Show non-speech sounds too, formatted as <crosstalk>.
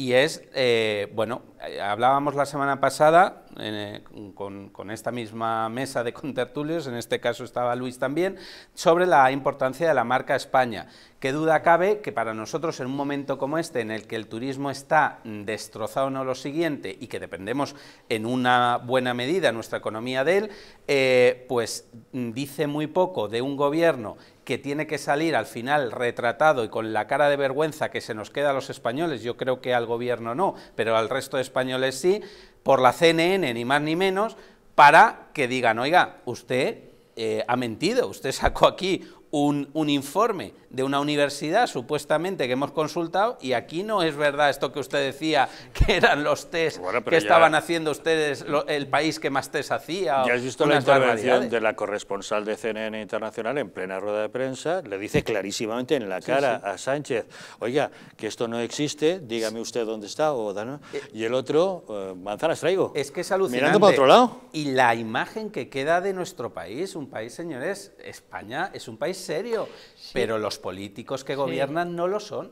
y es, eh, bueno, eh, hablábamos la semana pasada eh, con, esta misma mesa de contertulios, en este caso estaba Luis también, sobre la importancia de la marca España. Qué duda cabe que para nosotros en un momento como este, en el que el turismo está destrozado no lo siguiente y que dependemos en una buena medida nuestra economía de él, eh, pues mm, dice muy poco de un gobierno que tiene que salir al final retratado y con la cara de vergüenza que se nos queda a los españoles, yo creo que al gobierno no, pero al resto de españoles sí, por la CNN, ni más ni menos, para que digan, oiga, usted eh, ha mentido, usted sacó aquí un, informe de una universidad supuestamente que hemos consultado y aquí no es verdad esto que usted decía <laughs> que eran los test que estaban haciendo ustedes el país que más test hacía. Ya has visto la intervención de la corresponsal de CNN Internacional en plena rueda de prensa, le dice clarísimamente en la cara a Sánchez, oiga, que esto no existe, dígame usted dónde está o eh, y el otro, eh, manzanas traigo. Es que es alucinante. Mirando para otro lado. Y la imagen que queda de nuestro país, un país, señores, España es un país serio. Pero los políticos que gobiernan no lo son.